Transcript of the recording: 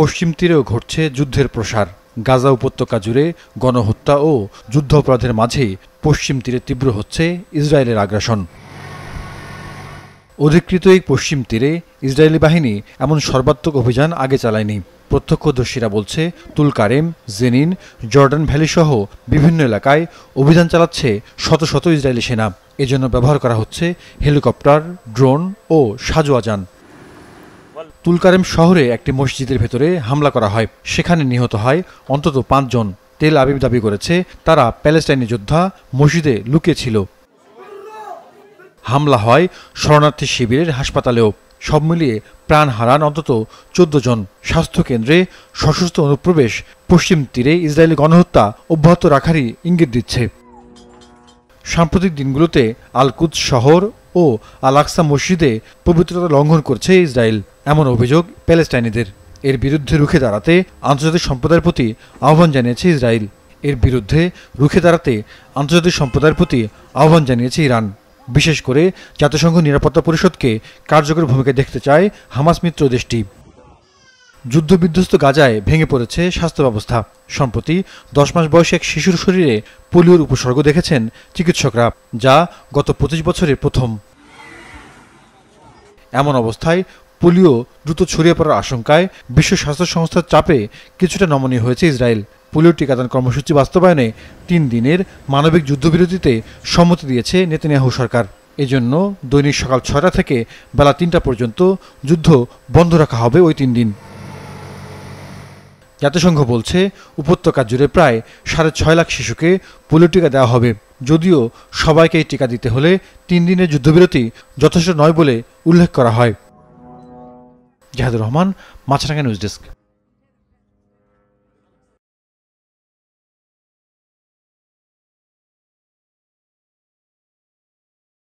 পশ্চিম তীরেও ঘটছে যুদ্ধের প্রসার গাজা উপত্যকা জুড়ে গণহত্যা ও যুদ্ধাপরাধের মাঝেই পশ্চিম তীরে তীব্র হচ্ছে ইসরায়েলের আগ্রাসন অধিকৃত এই পশ্চিম তীরে ইসরায়েলি বাহিনী এমন সর্বাত্মক অভিযান আগে চালায়নি প্রত্যক্ষদর্শীরা বলছে তুলকারেম জেনিন জর্ডান ভ্যালি সহ বিভিন্ন এলাকায় অভিযান চালাচ্ছে শত শত ইসরায়েলি সেনা এজন্য ব্যবহার করা হচ্ছে হেলিকপ্টার ড্রোন ও সাজোয়াজান তুলকারেম শহরে একটি মসজিদের ভেতরে হামলা করা হয় সেখানে নিহত হয় অন্তত পাঁচজন তেল আবিব দাবি করেছে তারা প্যালেস্টাইনি যোদ্ধা মসজিদে লুকিয়েছিল হামলা হয় শরণার্থী শিবিরের হাসপাতালেও সব মিলিয়ে প্রাণ হারান অন্তত চোদ্দ জন স্বাস্থ্যকেন্দ্রে সশস্ত্র অনুপ্রবেশ পশ্চিম তীরে ইসরায়েলি গণহত্যা অব্যাহত রাখারই ইঙ্গিত দিচ্ছে সাম্প্রতিক দিনগুলোতে আলকুদ শহর ও আলাকসা মসজিদে পবিত্রতা লঙ্ঘন করছে ইসরায়েল এমন অভিযোগ প্যালেস্টাইনিদের এর বিরুদ্ধে রুখে দাঁড়াতে আন্তর্জাতিক সম্প্রদায়ের প্রতি আহ্বান জানিয়েছে ইসরায়েল এর বিরুদ্ধে রুখে দাঁড়াতে আন্তর্জাতিক সম্প্রদায়ের প্রতি আহ্বান জানিয়েছে ইরান বিশেষ করে জাতিসংঘ নিরাপত্তা পরিষদকে কার্যকর ভূমিকা দেখতে চায় হামাস মিত্র দেশটি যুদ্ধবিধ্বস্ত গাজায় ভেঙে পড়েছে স্বাস্থ্য ব্যবস্থা সম্প্রতি দশ মাস বয়সে এক শিশুর শরীরে পোলিওর উপসর্গ দেখেছেন চিকিৎসকরা যা গত পঁচিশ বছরে প্রথম এমন অবস্থায় পোলিও দ্রুত ছড়িয়ে পড়ার আশঙ্কায় বিশ্ব স্বাস্থ্য সংস্থার চাপে কিছুটা নমনীয় হয়েছে ইসরায়েল পোলিও টিকাদান কর্মসূচি বাস্তবায়নে তিন দিনের মানবিক যুদ্ধবিরতিতে সম্মতি দিয়েছে নেতানিয়াহু সরকার এজন্য দৈনিক সকাল ছয়টা থেকে বেলা তিনটা পর্যন্ত যুদ্ধ বন্ধ রাখা হবে ওই তিন দিন জাতিসংঘ বলছে উপত্যকা জুড়ে প্রায় সাড়ে ছয় লাখ শিশুকে পোলিও টিকা দেওয়া হবে যদিও সবাইকে এই টিকা দিতে হলে তিন দিনের যুদ্ধবিরতি যথেষ্ট নয় বলে উল্লেখ করা হয় জাহাদুর রহমান মাছরাঙ্গা নিউজ ডেস্ক